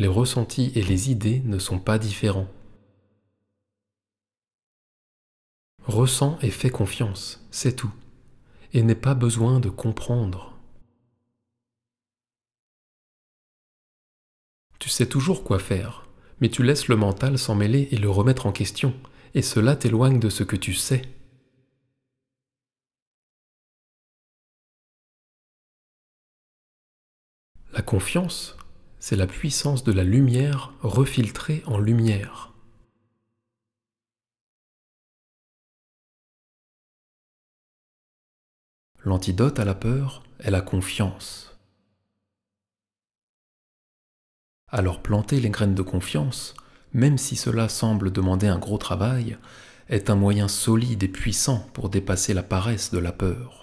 les ressentis et les idées ne sont pas différents. Ressens et fais confiance, c'est tout, et n'aie pas besoin de comprendre. Tu sais toujours quoi faire, mais tu laisses le mental s'en mêler et le remettre en question, et cela t'éloigne de ce que tu sais. La confiance, c'est la puissance de la lumière refiltrée en lumière. L'antidote à la peur est la confiance. Alors planter les graines de confiance, même si cela semble demander un gros travail, est un moyen solide et puissant pour dépasser la paresse de la peur.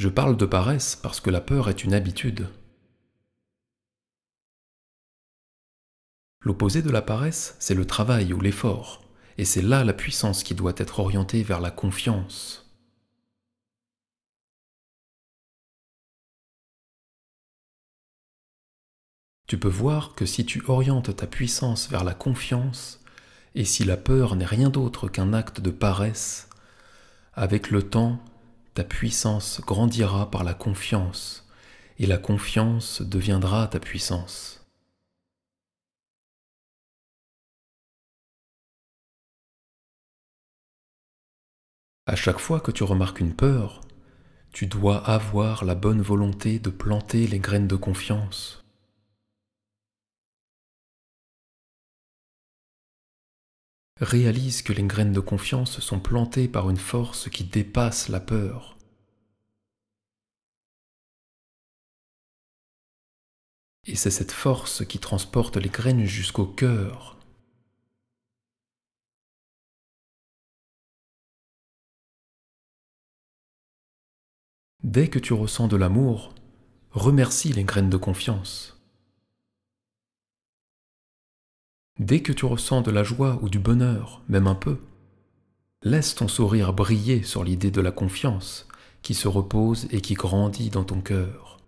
Je parle de paresse parce que la peur est une habitude. L'opposé de la paresse, c'est le travail ou l'effort, et c'est là la puissance qui doit être orientée vers la confiance. Tu peux voir que si tu orientes ta puissance vers la confiance, et si la peur n'est rien d'autre qu'un acte de paresse, avec le temps, ta puissance grandira par la confiance, et la confiance deviendra ta puissance. À chaque fois que tu remarques une peur, tu dois avoir la bonne volonté de planter les graines de confiance. réalise que les graines de confiance sont plantées par une force qui dépasse la peur. Et c'est cette force qui transporte les graines jusqu'au cœur. Dès que tu ressens de l'amour, remercie les graines de confiance. Dès que tu ressens de la joie ou du bonheur, même un peu, laisse ton sourire briller sur l'idée de la confiance qui se repose et qui grandit dans ton cœur.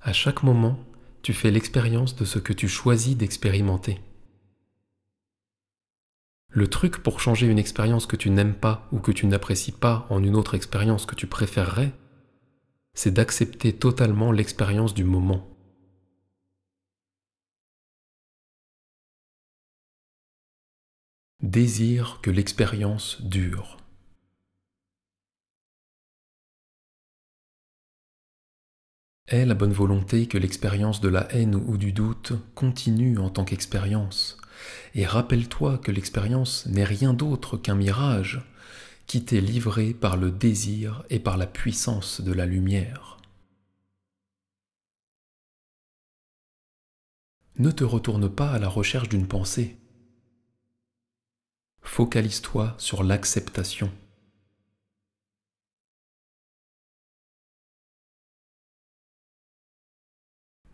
À chaque moment, tu fais l'expérience de ce que tu choisis d'expérimenter. Le truc pour changer une expérience que tu n'aimes pas ou que tu n'apprécies pas en une autre expérience que tu préférerais, c'est d'accepter totalement l'expérience du moment. Désir que l'expérience dure. Est la bonne volonté que l'expérience de la haine ou du doute continue en tant qu'expérience et rappelle-toi que l'expérience n'est rien d'autre qu'un mirage qui t'est livré par le désir et par la puissance de la lumière. Ne te retourne pas à la recherche d'une pensée. Focalise-toi sur l'acceptation.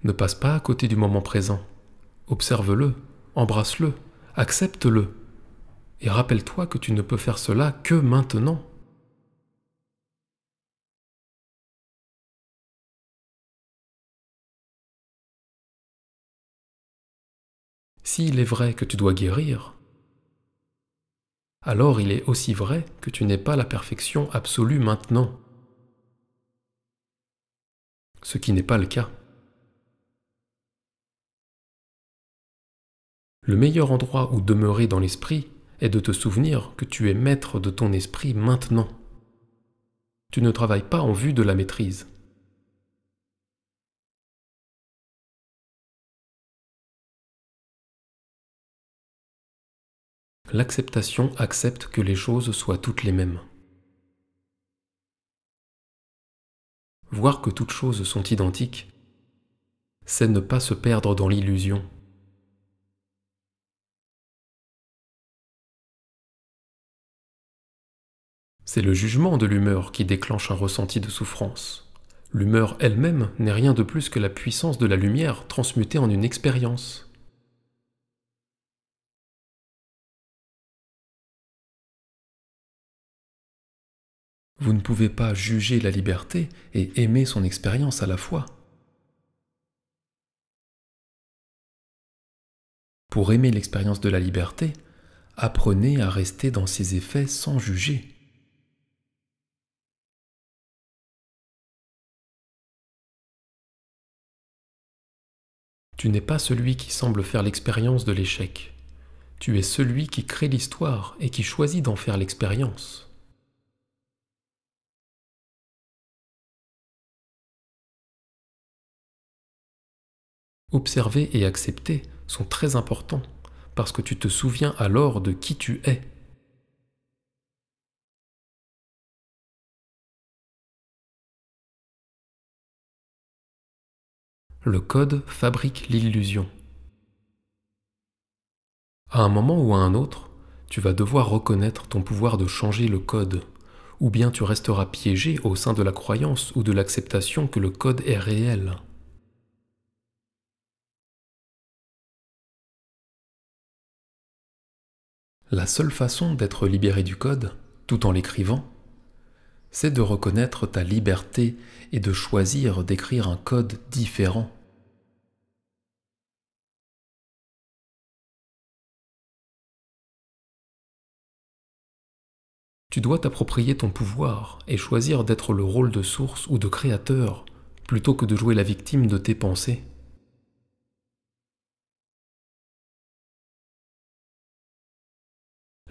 Ne passe pas à côté du moment présent. Observe-le embrasse-le, accepte-le, et rappelle-toi que tu ne peux faire cela que maintenant. S'il est vrai que tu dois guérir, alors il est aussi vrai que tu n'es pas la perfection absolue maintenant, ce qui n'est pas le cas. Le meilleur endroit où demeurer dans l'esprit est de te souvenir que tu es maître de ton esprit maintenant. Tu ne travailles pas en vue de la maîtrise. L'acceptation accepte que les choses soient toutes les mêmes. Voir que toutes choses sont identiques, c'est ne pas se perdre dans l'illusion. C'est le jugement de l'humeur qui déclenche un ressenti de souffrance. L'humeur elle-même n'est rien de plus que la puissance de la lumière transmutée en une expérience. Vous ne pouvez pas juger la liberté et aimer son expérience à la fois. Pour aimer l'expérience de la liberté, apprenez à rester dans ses effets sans juger. Tu n'es pas celui qui semble faire l'expérience de l'échec. Tu es celui qui crée l'histoire et qui choisit d'en faire l'expérience. Observer et accepter sont très importants parce que tu te souviens alors de qui tu es le code fabrique l'illusion. À un moment ou à un autre, tu vas devoir reconnaître ton pouvoir de changer le code, ou bien tu resteras piégé au sein de la croyance ou de l'acceptation que le code est réel. La seule façon d'être libéré du code, tout en l'écrivant, c'est de reconnaître ta liberté et de choisir d'écrire un code différent. Tu dois t'approprier ton pouvoir et choisir d'être le rôle de source ou de créateur plutôt que de jouer la victime de tes pensées.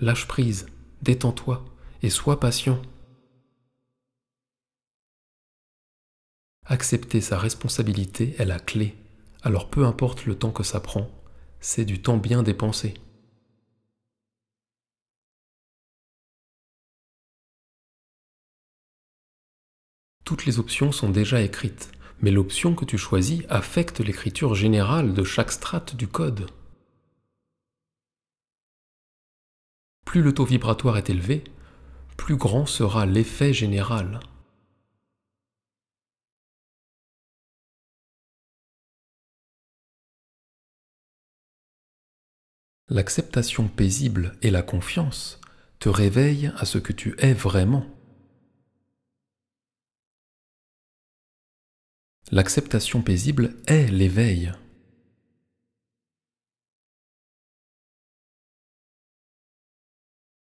Lâche prise, détends-toi et sois patient. Accepter sa responsabilité est la clé, alors peu importe le temps que ça prend, c'est du temps bien dépensé. toutes les options sont déjà écrites, mais l'option que tu choisis affecte l'écriture générale de chaque strate du code. Plus le taux vibratoire est élevé, plus grand sera l'effet général. L'acceptation paisible et la confiance te réveillent à ce que tu es vraiment. L'acceptation paisible est l'éveil.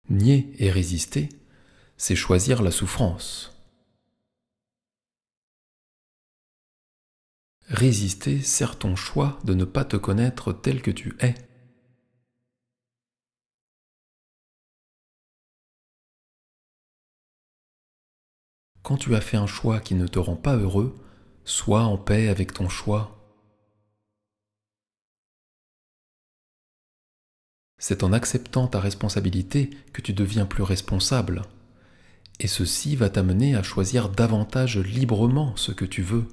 Nier et résister, c'est choisir la souffrance. Résister sert ton choix de ne pas te connaître tel que tu es. Quand tu as fait un choix qui ne te rend pas heureux, Sois en paix avec ton choix. C'est en acceptant ta responsabilité que tu deviens plus responsable. Et ceci va t'amener à choisir davantage librement ce que tu veux.